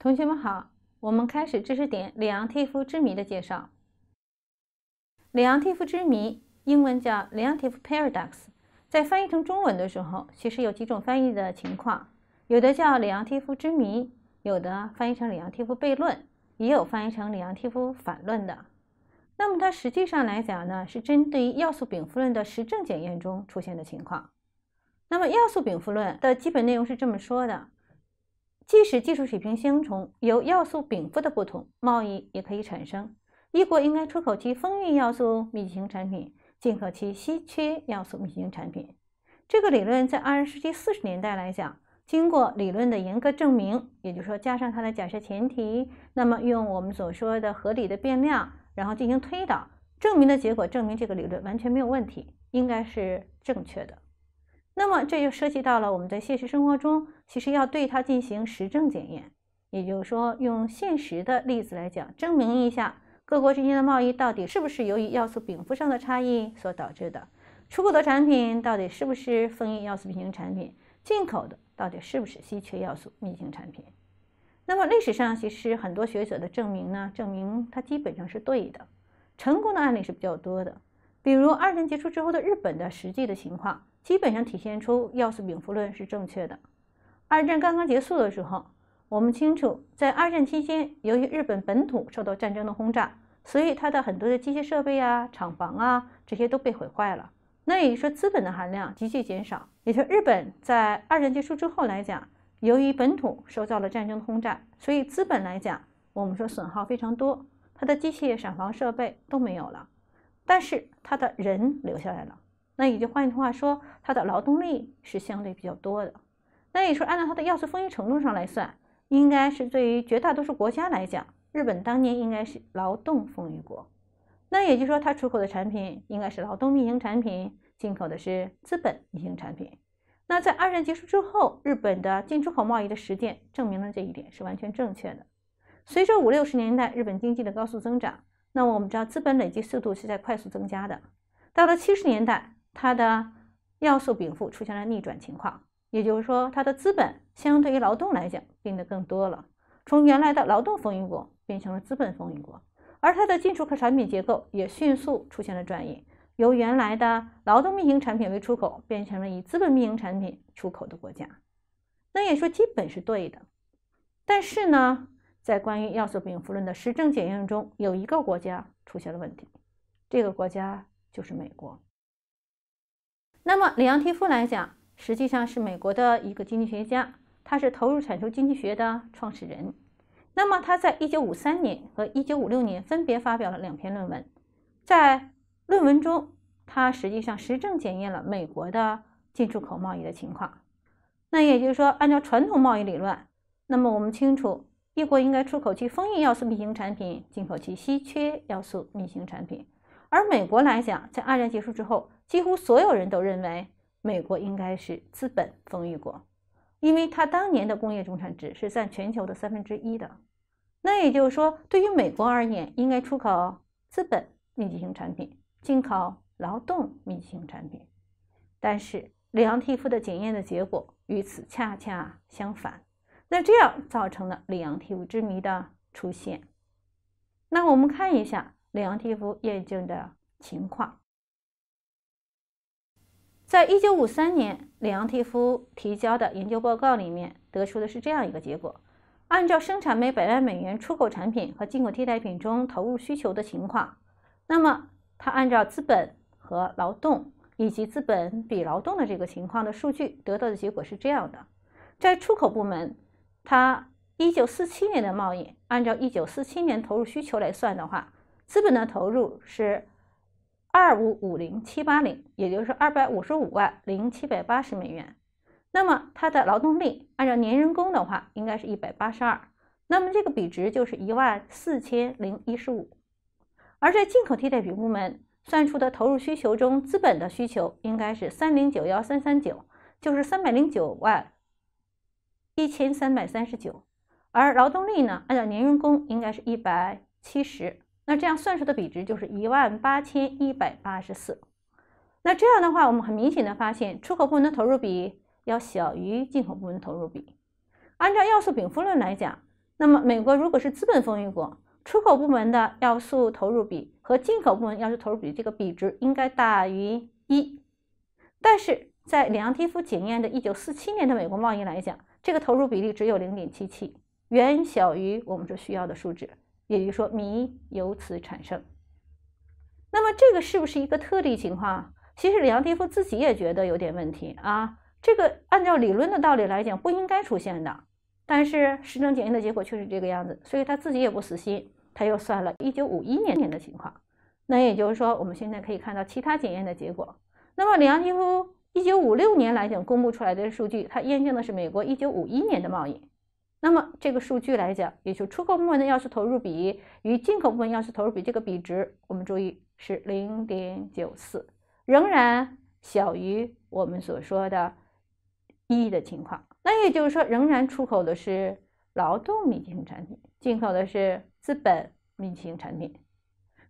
同学们好，我们开始知识点里昂惕夫之谜的介绍。里昂惕夫之谜，英文叫 Liontive Paradox，在翻译成中文的时候，其实有几种翻译的情况，有的叫里昂惕夫之谜，有的翻译成里昂惕夫悖论，也有翻译成里昂惕夫反论的。那么它实际上来讲呢，是针对于要素禀赋论的实证检验中出现的情况。那么要素禀赋论的基本内容是这么说的。即使技术水平相同，由要素禀赋的不同，贸易也可以产生。一国应该出口其丰裕要素密集型产品，进口其稀缺要素密集型产品。这个理论在二十世纪四十年代来讲，经过理论的严格证明，也就是说加上它的假设前提，那么用我们所说的合理的变量，然后进行推导，证明的结果证明这个理论完全没有问题，应该是正确的。那么这就涉及到了我们在现实生活中，其实要对它进行实证检验，也就是说，用现实的例子来讲，证明一下各国之间的贸易到底是不是由于要素禀赋上的差异所导致的，出口的产品到底是不是丰裕要素禀型产品，进口的到底是不是稀缺要素密型产品。那么历史上其实很多学者的证明呢，证明它基本上是对的，成功的案例是比较多的，比如二战结束之后的日本的实际的情况。基本上体现出要素禀赋论是正确的。二战刚刚结束的时候，我们清楚，在二战期间，由于日本本土受到战争的轰炸，所以它的很多的机械设备啊、厂房啊，这些都被毁坏了。那也就是说，资本的含量急剧减少。也就是日本在二战结束之后来讲，由于本土受到了战争轰炸，所以资本来讲，我们说损耗非常多，它的机械、厂房、设备都没有了。但是它的人留下来了。那也就换句话说，它的劳动力是相对比较多的。那你说，按照它的要素丰裕程度上来算，应该是对于绝大多数国家来讲，日本当年应该是劳动丰裕国。那也就是说，它出口的产品应该是劳动密型产品，进口的是资本密型产品。那在二战结束之后，日本的进出口贸易的实践证明了这一点是完全正确的。随着五六十年代日本经济的高速增长，那我们知道资本累积速度是在快速增加的。到了七十年代。它的要素禀赋出现了逆转情况，也就是说，它的资本相对于劳动来讲变得更多了，从原来的劳动丰裕国变成了资本丰裕国，而它的进出口产品结构也迅速出现了转移，由原来的劳动密集型产品为出口，变成了以资本密集型产品出口的国家。那也说基本是对的，但是呢，在关于要素禀赋论的实证检验中，有一个国家出现了问题，这个国家就是美国。那么里昂提夫来讲，实际上是美国的一个经济学家，他是投入产出经济学的创始人。那么他在1953年和1956年分别发表了两篇论文，在论文中，他实际上实证检验了美国的进出口贸易的情况。那也就是说，按照传统贸易理论，那么我们清楚，一国应该出口其封印要素密集型产品，进口其稀缺要素密集型产品。而美国来讲，在二战结束之后，几乎所有人都认为美国应该是资本丰裕国，因为它当年的工业总产值是占全球的三分之一的。那也就是说，对于美国而言，应该出口资本密集型产品，进口劳动密集型产品。但是里昂替夫的检验的结果与此恰恰相反，那这样造成了里昂替夫之谜的出现。那我们看一下。里昂惕夫验证的情况，在一九五三年里昂惕夫提交的研究报告里面得出的是这样一个结果：按照生产每百万美元出口产品和进口替代品中投入需求的情况，那么他按照资本和劳动以及资本比劳动的这个情况的数据得到的结果是这样的：在出口部门，他一九四七年的贸易按照一九四七年投入需求来算的话。资本的投入是二五五零七八零，也就是二百五十五万零七百八十美元。那么它的劳动力按照年人工的话，应该是一百八十二。那么这个比值就是一万四千零一十五。而在进口替代品部门算出的投入需求中，资本的需求应该是三零九幺三三九，就是三百零九万一千三百三十九。而劳动力呢，按照年人工应该是一百七十。那这样算出的比值就是一万八千一百八十四。那这样的话，我们很明显的发现，出口部门的投入比要小于进口部门投入比。按照要素禀赋论来讲，那么美国如果是资本丰裕国，出口部门的要素投入比和进口部门要素投入比这个比值应该大于一。但是在里昂夫检验的一九四七年的美国贸易来讲，这个投入比例只有零点七七，远小于我们所需要的数值。也就是说，谜由此产生。那么，这个是不是一个特例情况？其实，里昂惕夫自己也觉得有点问题啊。这个按照理论的道理来讲，不应该出现的。但是，实证检验的结果却是这个样子，所以他自己也不死心，他又算了一九五一年年的情况。那也就是说，我们现在可以看到其他检验的结果。那么，里昂惕夫一九五六年来讲公布出来的数据，他验证的是美国一九五一年的贸易。那么这个数据来讲，也就出口部门的要素投入比与进口部门要素投入比这个比值，我们注意是零点九四，仍然小于我们所说的一的情况。那也就是说，仍然出口的是劳动密集型产品，进口的是资本密集型产品。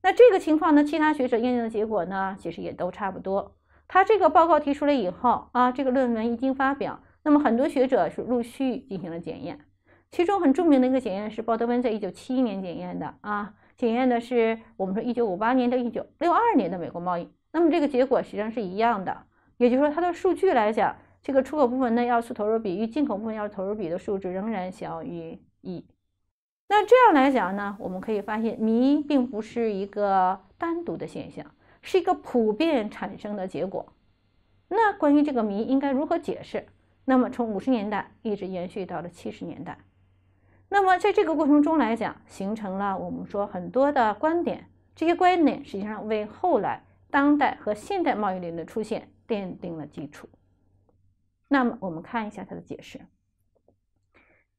那这个情况呢，其他学者验证的结果呢，其实也都差不多。他这个报告提出来以后啊，这个论文一经发表，那么很多学者是陆续进行了检验。其中很著名的一个检验是鲍德温在1971年检验的啊，检验的是我们说1958年到1962年的美国贸易。那么这个结果实际上是一样的，也就是说它的数据来讲，这个出口部分的要素投入比与进口部分要素投入比的数值仍然小于一。那这样来讲呢，我们可以发现谜并不是一个单独的现象，是一个普遍产生的结果。那关于这个谜应该如何解释？那么从五十年代一直延续到了七十年代。那么在这个过程中来讲，形成了我们说很多的观点，这些观点实际上为后来当代和现代贸易理论的出现奠定了基础。那么我们看一下他的解释。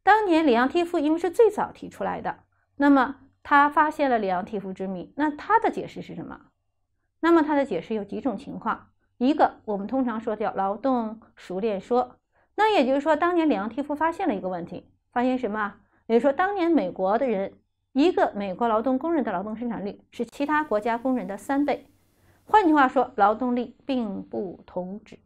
当年里昂梯夫因为是最早提出来的，那么他发现了里昂替夫之谜，那他的解释是什么？那么他的解释有几种情况，一个我们通常说叫劳动熟练说，那也就是说当年里昂替夫发现了一个问题，发现什么？比如说，当年美国的人，一个美国劳动工人的劳动生产率是其他国家工人的三倍。换句话说，劳动力并不同质。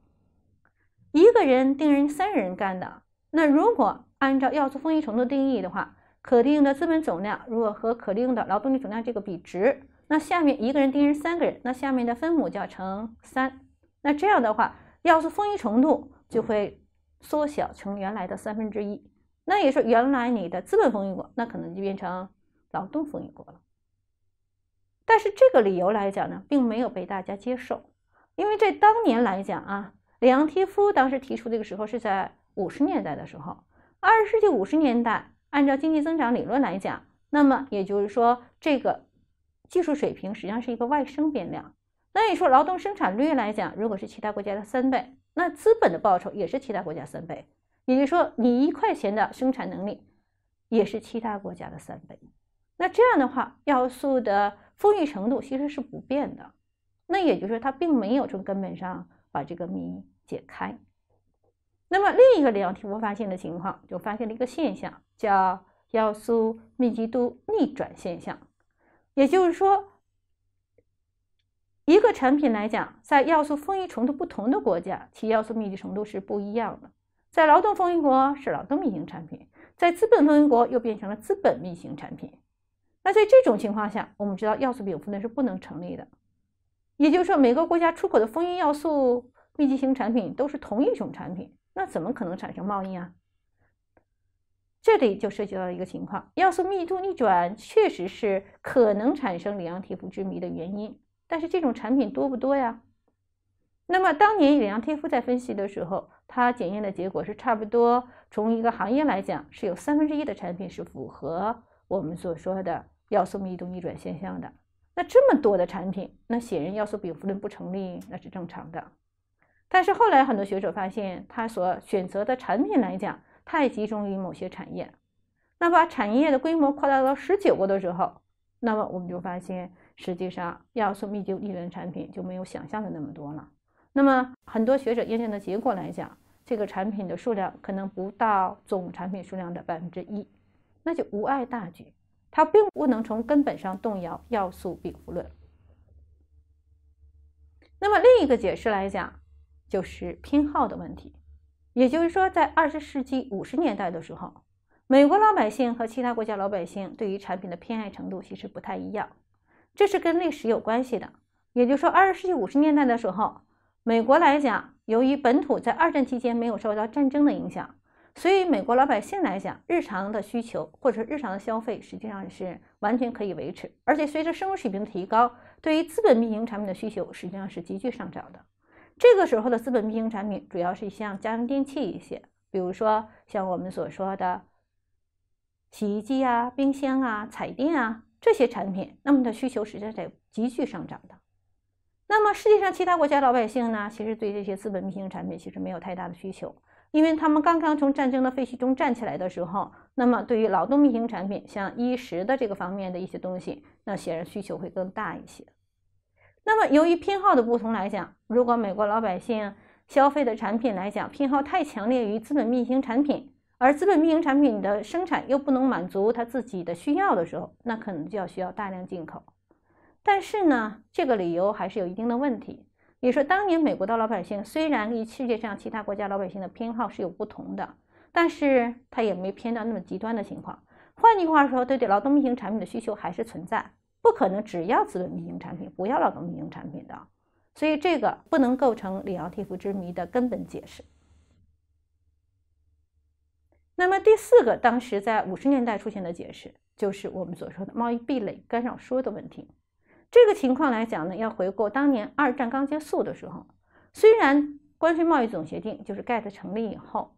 一个人定人三人干的，那如果按照要素丰裕程度定义的话，可利用的资本总量如果和可利用的劳动力总量这个比值，那下面一个人定人三个人，那下面的分母就要乘三。那这样的话，要素丰裕程度就会缩小成原来的三分之一。那也说，原来你的资本丰裕国，那可能就变成劳动丰裕国了。但是这个理由来讲呢，并没有被大家接受，因为在当年来讲啊，里昂提夫当时提出这个时候是在五十年代的时候，二十世纪五十年代，按照经济增长理论来讲，那么也就是说，这个技术水平实际上是一个外生变量。那你说，劳动生产率来讲，如果是其他国家的三倍，那资本的报酬也是其他国家三倍。也就是说，你一块钱的生产能力也是其他国家的三倍。那这样的话，要素的丰裕程度其实是不变的。那也就是说，它并没有从根本上把这个谜解开。那么，另一个量体我发现的情况，就发现了一个现象，叫要素密集度逆转现象。也就是说，一个产品来讲，在要素丰裕程度不同的国家，其要素密集程度是不一样的。在劳动丰云国是劳动密集型产品，在资本丰云国又变成了资本密集型产品。那在这种情况下，我们知道要素禀赋呢是不能成立的。也就是说，每个国家出口的丰云要素密集型产品都是同一种产品，那怎么可能产生贸易啊？这里就涉及到一个情况，要素密度逆转确实是可能产生里昂惕夫之谜的原因，但是这种产品多不多呀？那么当年里昂贴夫在分析的时候。它检验的结果是差不多，从一个行业来讲，是有三分之一的产品是符合我们所说的要素密度逆转现象的。那这么多的产品，那显然要素禀赋论不成立，那是正常的。但是后来很多学者发现，他所选择的产品来讲太集中于某些产业，那把产业的规模扩大到十九个的时候，那么我们就发现，实际上要素密度逆转产品就没有想象的那么多了。那么，很多学者验证的结果来讲，这个产品的数量可能不到总产品数量的百分之一，那就无碍大局，它并不能从根本上动摇要素禀赋论。那么，另一个解释来讲，就是偏好的问题，也就是说，在二十世纪五十年代的时候，美国老百姓和其他国家老百姓对于产品的偏爱程度其实不太一样，这是跟历史有关系的。也就是说，二十世纪五十年代的时候。美国来讲，由于本土在二战期间没有受到战争的影响，所以美国老百姓来讲，日常的需求或者日常的消费实际上是完全可以维持。而且随着生活水平的提高，对于资本密营产品的需求实际上是急剧上涨的。这个时候的资本密营产品主要是像家用电器一些，比如说像我们所说的洗衣机啊、冰箱啊、彩电啊这些产品，那么的需求实际上在急剧上涨的。那么世界上其他国家老百姓呢，其实对这些资本密集型产品其实没有太大的需求，因为他们刚刚从战争的废墟中站起来的时候，那么对于劳动密集型产品，像衣食的这个方面的一些东西，那显然需求会更大一些。那么由于偏好的不同来讲，如果美国老百姓消费的产品来讲，偏好太强烈于资本密集型产品，而资本密集型产品的生产又不能满足他自己的需要的时候，那可能就要需要大量进口。但是呢，这个理由还是有一定的问题。比如说，当年美国的老百姓虽然与世界上其他国家老百姓的偏好是有不同的，但是他也没偏到那么极端的情况。换句话说，对劳动密集型产品的需求还是存在，不可能只要资本密集型产品不要劳动密集型产品的。所以，这个不能构成里昂替夫之谜的根本解释。那么，第四个当时在五十年代出现的解释，就是我们所说的贸易壁垒干扰说的问题。这个情况来讲呢，要回顾当年二战刚结束的时候，虽然关税贸易总协定就是 GATT 成立以后，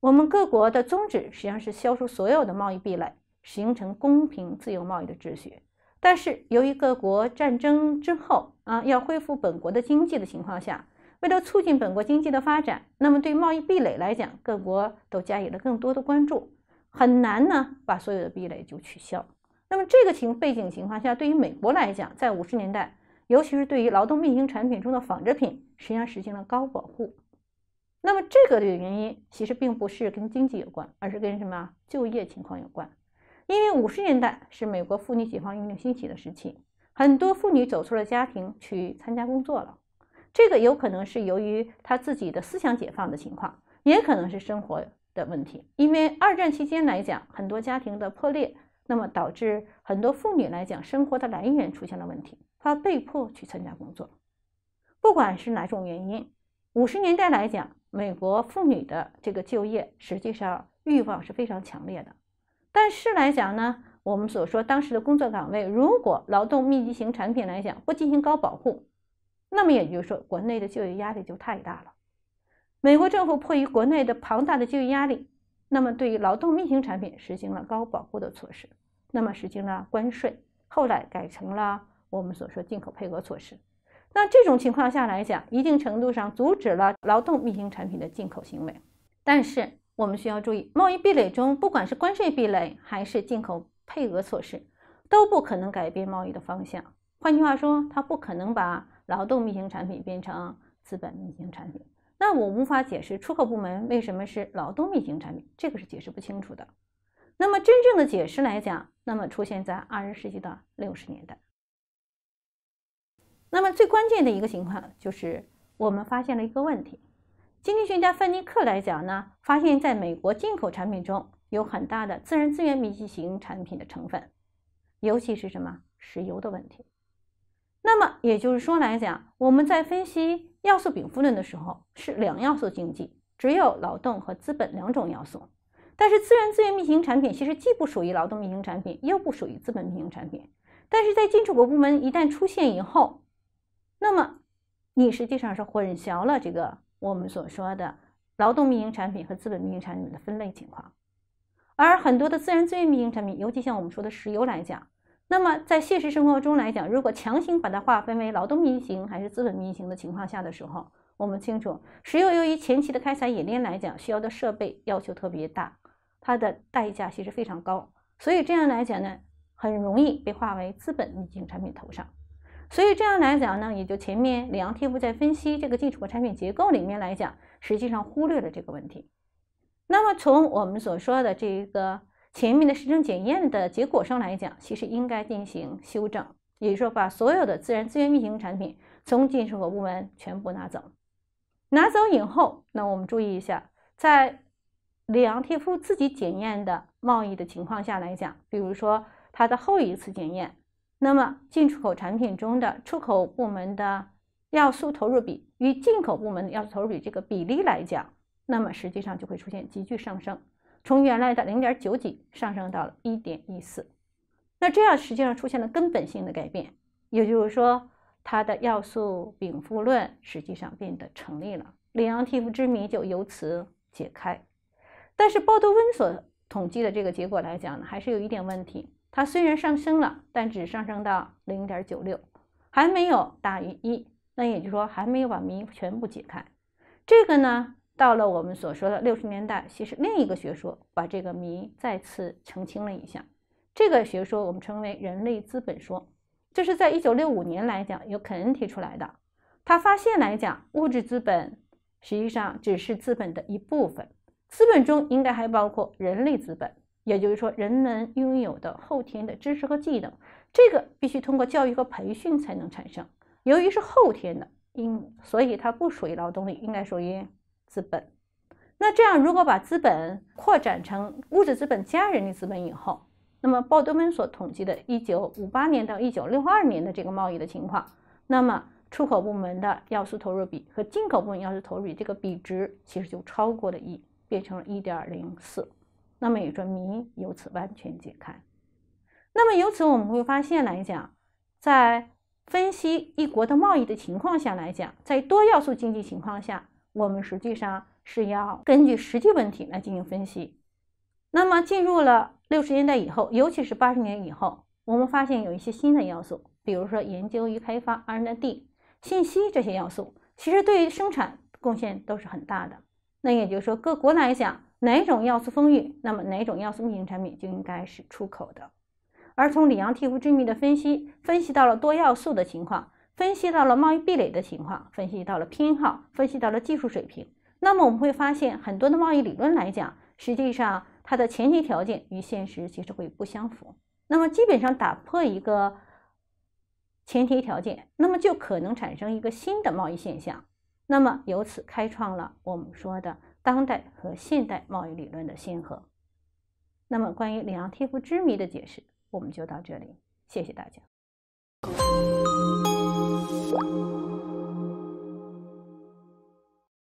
我们各国的宗旨实际上是消除所有的贸易壁垒，形成公平自由贸易的秩序。但是由于各国战争之后啊，要恢复本国的经济的情况下，为了促进本国经济的发展，那么对贸易壁垒来讲，各国都加以了更多的关注，很难呢把所有的壁垒就取消。那么这个情背景情况下，对于美国来讲，在五十年代，尤其是对于劳动密集型产品中的纺织品，实际上实行了高保护。那么这个的原因其实并不是跟经济有关，而是跟什么就业情况有关。因为五十年代是美国妇女解放运动兴起的时期，很多妇女走出了家庭去参加工作了。这个有可能是由于她自己的思想解放的情况，也可能是生活的问题。因为二战期间来讲，很多家庭的破裂。那么导致很多妇女来讲，生活的来源出现了问题，她被迫去参加工作。不管是哪种原因，五十年代来讲，美国妇女的这个就业实际上欲望是非常强烈的。但是来讲呢，我们所说当时的工作岗位，如果劳动密集型产品来讲不进行高保护，那么也就是说国内的就业压力就太大了。美国政府迫于国内的庞大的就业压力，那么对于劳动密集型产品实行了高保护的措施。那么实行了关税，后来改成了我们所说进口配额措施。那这种情况下来讲，一定程度上阻止了劳动密集型产品的进口行为。但是我们需要注意，贸易壁垒中不管是关税壁垒还是进口配额措施，都不可能改变贸易的方向。换句话说，它不可能把劳动密集型产品变成资本密集型产品。那我无法解释出口部门为什么是劳动密集型产品，这个是解释不清楚的。那么真正的解释来讲，那么出现在二十世纪的六十年代。那么最关键的一个情况就是，我们发现了一个问题。经济学家范尼克来讲呢，发现在美国进口产品中有很大的自然资源密集型产品的成分，尤其是什么石油的问题。那么也就是说来讲，我们在分析要素禀赋论的时候，是两要素经济，只有劳动和资本两种要素。但是，自然资源密行产品其实既不属于劳动密行产品，又不属于资本密行产品。但是在进出口部门一旦出现以后，那么你实际上是混淆了这个我们所说的劳动密集产品和资本密集产品的分类情况。而很多的自然资源密集产品，尤其像我们说的石油来讲，那么在现实生活中来讲，如果强行把它划分为劳动密行还是资本密行的情况下的时候，我们清楚，石油由于前期的开采冶炼来讲，需要的设备要求特别大。它的代价其实非常高，所以这样来讲呢，很容易被划为资本密集型产品头上。所以这样来讲呢，也就前面李阳天赋在分析这个进出口产品结构里面来讲，实际上忽略了这个问题。那么从我们所说的这个前面的实证检验的结果上来讲，其实应该进行修正，也就是说把所有的自然资源密行型产品从进出口部门全部拿走。拿走以后，那我们注意一下，在里昂惕夫自己检验的贸易的情况下来讲，比如说他的后一次检验，那么进出口产品中的出口部门的要素投入比与进口部门要素投入比这个比例来讲，那么实际上就会出现急剧上升，从原来的零点九几上升到了一点一四，那这样实际上出现了根本性的改变，也就是说，它的要素禀赋论实际上变得成立了，里昂惕夫之谜就由此解开。但是鲍德温所统计的这个结果来讲呢，还是有一点问题。它虽然上升了，但只上升到零点九六，还没有大于一。那也就是说，还没有把谜全部解开。这个呢，到了我们所说的六十年代，其实另一个学说把这个谜再次澄清了一下。这个学说我们称为人类资本说，这是在一九六五年来讲，由肯恩提出来的。他发现来讲，物质资本实际上只是资本的一部分。资本中应该还包括人力资本，也就是说人们拥有的后天的知识和技能，这个必须通过教育和培训才能产生。由于是后天的，因所以它不属于劳动力，应该属于资本。那这样，如果把资本扩展成物质资本加人力资本以后，那么鲍德温所统计的1958年到1962年的这个贸易的情况，那么出口部门的要素投入比和进口部门要素投入比这个比值其实就超过了一。变成了1.04，那么也就谜由此完全解开。那么由此我们会发现来讲，在分析一国的贸易的情况下来讲，在多要素经济情况下，我们实际上是要根据实际问题来进行分析。那么进入了六十年代以后，尤其是八十年以后，我们发现有一些新的要素，比如说研究与开发 R&D、信息这些要素，其实对于生产贡献都是很大的。那也就是说，各国来讲，哪种要素丰裕，那么哪种要素密集产品就应该是出口的。而从里昂替夫之谜的分析，分析到了多要素的情况，分析到了贸易壁垒的情况，分析到了偏好，分析到了技术水平。那么我们会发现，很多的贸易理论来讲，实际上它的前提条件与现实其实会不相符。那么基本上打破一个前提条件，那么就可能产生一个新的贸易现象。那么，由此开创了我们说的当代和现代贸易理论的先河。那么，关于里昂提夫之谜的解释，我们就到这里。谢谢大家。